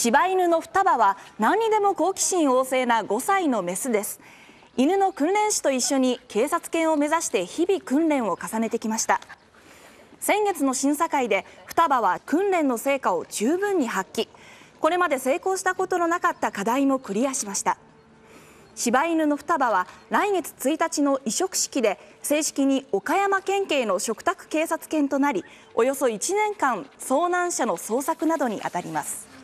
柴犬の双葉は何にでも好奇心旺盛な5歳のメスです犬の訓練士と一緒に警察犬を目指して日々訓練を重ねてきました先月の審査会で双葉は訓練の成果を十分に発揮これまで成功したことのなかった課題もクリアしました柴犬の双葉は来月1日の委嘱式で正式に岡山県警の嘱託警察犬となりおよそ1年間遭難者の捜索などに当たります